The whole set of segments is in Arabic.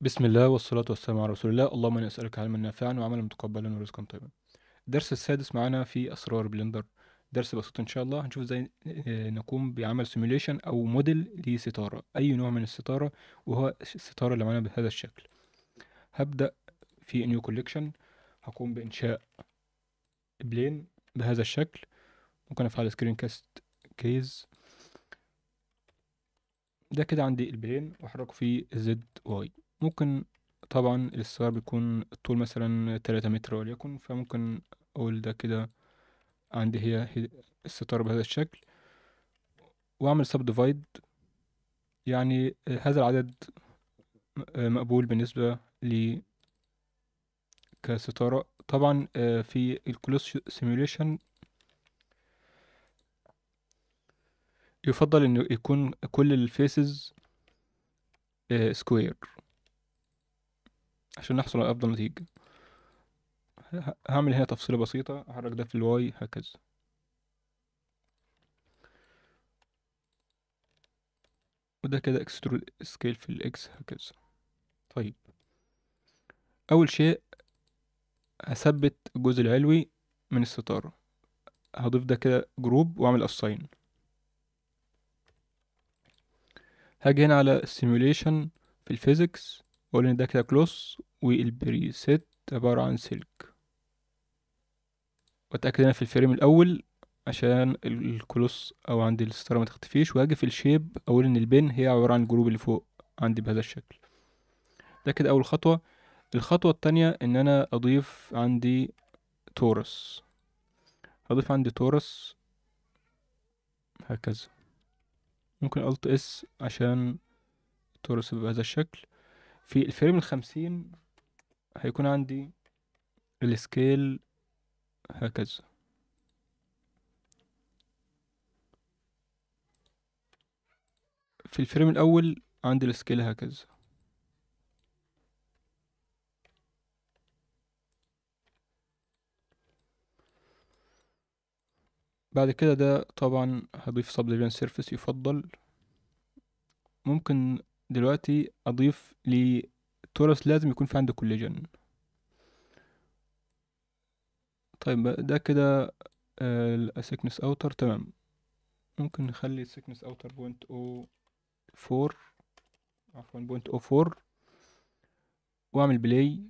بسم الله والصلاة والسلام على رسول الله اللهم اني اسألك علما نافعا وعملا متقبلا ورزقا طيبا الدرس السادس معانا في أسرار بلندر درس بسيط إن شاء الله هنشوف ازاي آه، نقوم بعمل سيميوليشن أو موديل لستارة أي نوع من الستارة وهو الستارة اللي معانا بهذا الشكل هبدأ في نيو كوليكشن هقوم بإنشاء بلين بهذا الشكل ممكن أفعل سكرين كاست كيز ده كده عندي البلين وأحركه في زد واي ممكن طبعًا السيارة بيكون الطول مثلًا تلاتة متر وليكن، فممكن أقول ده كده عندي هي الستار الستارة بهذا الشكل، وأعمل subdivide يعني هذا العدد مقبول بالنسبة لي كستارة. طبعًا آه، في الكلوس simulation يُفضّل إنه يكون كل الفيسز سكوير عشان نحصل على أفضل نتيجة هعمل هنا تفصيلة بسيطة أحرك ده في الواي هكذا وده كده اكسترود سكيل في الاكس هكذا طيب أول شيء هثبت الجزء العلوي من الستارة هضيف ده كده جروب وأعمل أساين هاجي هنا على السيموليشن في الفيزيكس وقلنا ده كده كلوس والبريسيت عبارة عن سلك واتأكد هنا في الفريم الأول عشان الكلوس أو عندي الستارة ما تختفيش وهاجي في الشيب أقول إن البين هي عبارة عن الجروب اللي فوق عندي بهذا الشكل ده كده أول خطوة الخطوة التانية إن أنا أضيف عندي تورس اضيف عندي تورس هكذا ممكن الت اس عشان تورس بهذا الشكل في الفريم الخمسين هيكون عندي السكيل هكذا في الفريم الأول عندي السكيل هكذا بعد كده ده طبعا هضيف سبديفيجن سيرفيس يفضل ممكن دلوقتي اضيف لتورس لازم يكون في عنده كوليجن طيب ده كده آه، السكنس اوتر تمام ممكن نخلي السكنس اوتر بوينت او فور عفوا بوينت او فور واعمل بلاي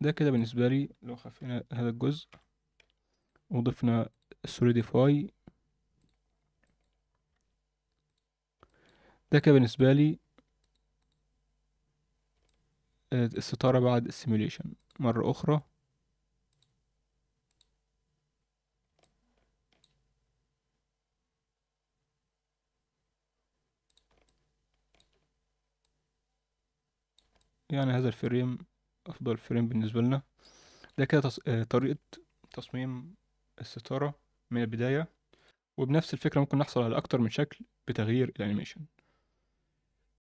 ده كده بالنسبة لي لو خفينا هذا الجزء وضفنا السوليديفاي ده كان بالنسبة لي آه، الستارة بعد السيموليشن مرة أخرى يعني هذا الفريم أفضل فريم بالنسبة لنا ده كده تص... آه، طريقة تصميم الستارة من البداية وبنفس الفكرة ممكن نحصل على أكتر من شكل بتغيير الأنيميشن